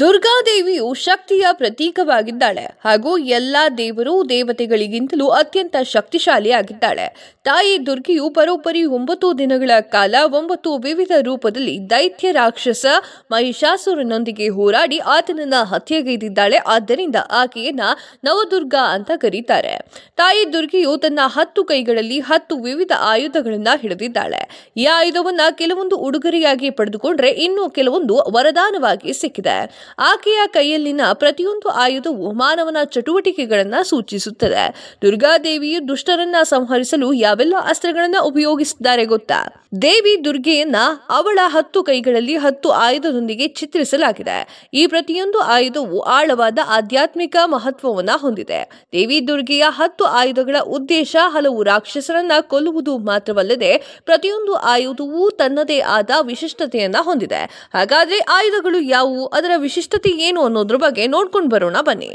ದುರ್ಗಾದೇವಿಯು ಶಕ್ತಿಯ ಪ್ರತೀಕವಾಗಿದ್ದಾಳೆ ಹಾಗೂ ಎಲ್ಲಾ ದೇವರು ದೇವತೆಗಳಿಗಿಂತಲೂ ಅತ್ಯಂತ ಶಕ್ತಿಶಾಲಿಯಾಗಿದ್ದಾಳೆ ತಾಯಿ ದುರ್ಗಿಯು ಪರೋಪರಿ ಒಂಬತ್ತು ದಿನಗಳ ಕಾಲ ಒಂಬತ್ತು ವಿವಿಧ ರೂಪದಲ್ಲಿ ದೈತ್ಯ ರಾಕ್ಷಸ ಮಹಿಷಾಸುರನೊಂದಿಗೆ ಹೋರಾಡಿ ಆತನನ್ನ ಹತ್ಯೆಗೈದಿದ್ದಾಳೆ ಆದ್ದರಿಂದ ಆಕೆಯನ್ನ ನವದುರ್ಗ ಅಂತ ಕರೀತಾರೆ ತಾಯಿ ದುರ್ಗಿಯು ತನ್ನ ಹತ್ತು ಕೈಗಳಲ್ಲಿ ಹತ್ತು ವಿವಿಧ ಆಯುಧಗಳನ್ನ ಹಿಡಿದಿದ್ದಾಳೆ ಈ ಆಯುಧವನ್ನ ಕೆಲವೊಂದು ಉಡುಗೊರೆಯಾಗಿ ಪಡೆದುಕೊಂಡ್ರೆ ಇನ್ನೂ ಕೆಲವೊಂದು ವರದಾನವಾಗಿ ಸಿಕ್ಕಿದೆ ಆಕೆಯ ಕೈಯಲ್ಲಿನ ಪ್ರತಿಯೊಂದು ಆಯುಧವು ಮಾನವನ ಚಟುವಟಿಕೆಗಳನ್ನ ಸೂಚಿಸುತ್ತದೆ ದುರ್ಗಾದೇವಿಯು ದುಷ್ಟರನ್ನ ಸಂಹರಿಸಲು ಯಾವ ಯಾವೆಲ್ಲ ಅಸ್ತ್ರಗಳನ್ನ ಉಪಯೋಗಿಸಿದ್ದಾರೆ ಗೊತ್ತಾ ದೇವಿ ದುರ್ಗೆಯನ್ನ ಅವಳ ಹತ್ತು ಕೈಗಳಲ್ಲಿ ಹತ್ತು ಆಯುಧದೊಂದಿಗೆ ಚಿತ್ರಿಸಲಾಗಿದೆ ಈ ಪ್ರತಿಯೊಂದು ಆಯುಧವು ಆಳವಾದ ಆಧ್ಯಾತ್ಮಿಕ ಮಹತ್ವವನ್ನ ಹೊಂದಿದೆ ದೇವಿ ದುರ್ಗೆಯ ಹತ್ತು ಆಯುಧಗಳ ಉದ್ದೇಶ ಹಲವು ರಾಕ್ಷಸರನ್ನ ಕೊಲ್ಲುವುದು ಮಾತ್ರವಲ್ಲದೆ ಪ್ರತಿಯೊಂದು ಆಯುಧವು ತನ್ನದೇ ಆದ ವಿಶಿಷ್ಟತೆಯನ್ನ ಹೊಂದಿದೆ ಹಾಗಾದ್ರೆ ಆಯುಧಗಳು ಯಾವುವು ಅದರ ವಿಶಿಷ್ಟತೆ ಏನು ಅನ್ನೋದ್ರ ಬಗ್ಗೆ ನೋಡ್ಕೊಂಡು ಬರೋಣ ಬನ್ನಿ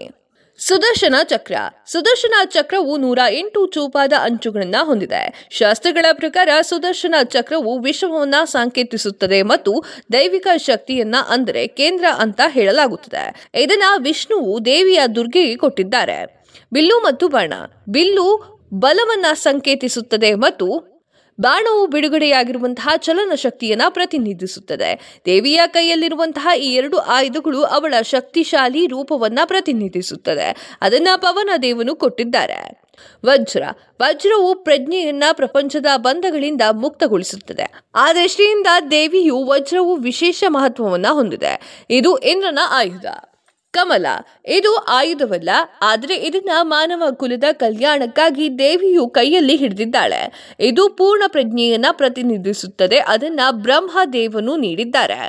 ಸುದರ್ಶನ ಚಕ್ರ ಸುದರ್ಶನ ಚಕ್ರವು ನೂರ ಎಂಟು ಚೂಪಾದ ಅಂಚುಗಳನ್ನು ಹೊಂದಿದೆ ಶಾಸ್ತ್ರಗಳ ಪ್ರಕಾರ ಸುದರ್ಶನ ಚಕ್ರವು ವಿಶ್ವವನ್ನು ಸಂಕೇತಿಸುತ್ತದೆ ಮತ್ತು ದೈವಿಕ ಶಕ್ತಿಯನ್ನ ಅಂದರೆ ಕೇಂದ್ರ ಅಂತ ಹೇಳಲಾಗುತ್ತದೆ ಇದನ್ನ ವಿಷ್ಣುವು ದೇವಿಯ ದುರ್ಗೆಗೆ ಕೊಟ್ಟಿದ್ದಾರೆ ಬಿಲ್ಲು ಮತ್ತು ಬಣ್ಣ ಬಿಲ್ಲು ಬಲವನ್ನ ಸಂಕೇತಿಸುತ್ತದೆ ಮತ್ತು ಬಾಣವು ಬಿಡುಗಡೆಯಾಗಿರುವಂತಹ ಚಲನಶಕ್ತಿಯನ್ನು ಪ್ರತಿನಿಧಿಸುತ್ತದೆ ದೇವಿಯ ಕೈಯಲ್ಲಿರುವಂತಹ ಈ ಎರಡು ಆಯುಧಗಳು ಅವಳ ಶಕ್ತಿಶಾಲಿ ರೂಪವನ್ನ ಪ್ರತಿನಿಧಿಸುತ್ತದೆ ಅದನ್ನ ಪವನ ದೇವನು ಕೊಟ್ಟಿದ್ದಾರೆ ವಜ್ರ ವಜ್ರವು ಪ್ರಜ್ಞೆಯನ್ನ ಪ್ರಪಂಚದ ಬಂಧಗಳಿಂದ ಮುಕ್ತಗೊಳಿಸುತ್ತದೆ ಆ ದೃಷ್ಟಿಯಿಂದ ದೇವಿಯು ವಜ್ರವು ವಿಶೇಷ ಮಹತ್ವವನ್ನ ಹೊಂದಿದೆ ಇದು ಇಂದ್ರನ ಆಯುಧ ಕಮಲ ಇದು ಆಯುಧವಲ್ಲ ಆದರೆ ಇದನ್ನ ಮಾನವ ಕುಲದ ಕಲ್ಯಾಣಕ್ಕಾಗಿ ದೇವಿಯು ಕೈಯಲ್ಲಿ ಹಿಡಿದಿದ್ದಾಳೆ ಇದು ಪೂರ್ಣ ಪ್ರಜ್ಞೆಯನ್ನ ಪ್ರತಿನಿಧಿಸುತ್ತದೆ ಅದನ್ನ ಬ್ರಹ್ಮ ದೇವನು ನೀಡಿದ್ದಾರೆ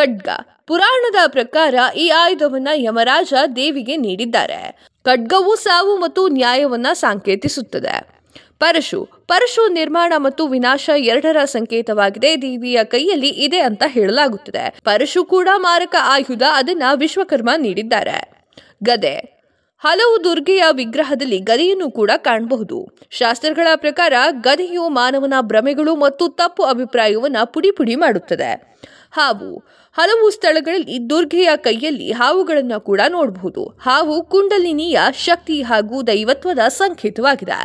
ಖಡ್ಗ ಪುರಾಣದ ಪ್ರಕಾರ ಈ ಆಯುಧವನ್ನ ಯಮರಾಜ ದೇವಿಗೆ ನೀಡಿದ್ದಾರೆ ಖಡ್ಗವು ಸಾವು ಮತ್ತು ನ್ಯಾಯವನ್ನ ಸಾಂಕೇತಿಸುತ್ತದೆ ಪರಶು ಪರಶು ನಿರ್ಮಾಣ ಮತ್ತು ವಿನಾಶ ಎರಡರ ಸಂಕೇತವಾಗಿದೆ ದೇವಿಯ ಕೈಯಲ್ಲಿ ಇದೆ ಅಂತ ಹೇಳಲಾಗುತ್ತದೆ ಪರಶು ಕೂಡ ಮಾರಕ ಆಯುಧ ಅದನ್ನ ವಿಶ್ವಕರ್ಮ ನೀಡಿದ್ದಾರೆ ಗದೆ ಹಲವು ದುರ್ಗೆಯ ವಿಗ್ರಹದಲ್ಲಿ ಗದೆಯನ್ನು ಕೂಡ ಕಾಣಬಹುದು ಶಾಸ್ತ್ರಗಳ ಪ್ರಕಾರ ಗದೆಯು ಮಾನವನ ಭ್ರಮೆಗಳು ಮತ್ತು ತಪ್ಪು ಅಭಿಪ್ರಾಯವನ್ನು ಪುಡಿ ಪುಡಿ ಮಾಡುತ್ತದೆ ಹಾವು ಹಲವು ಸ್ಥಳಗಳಲ್ಲಿ ದುರ್ಗೆಯ ಕೈಯಲ್ಲಿ ಹಾವುಗಳನ್ನು ಕೂಡ ನೋಡಬಹುದು ಹಾವು ಕುಂಡಲಿನಿಯ ಶಕ್ತಿ ಹಾಗೂ ದೈವತ್ವದ ಸಂಕೇತವಾಗಿದೆ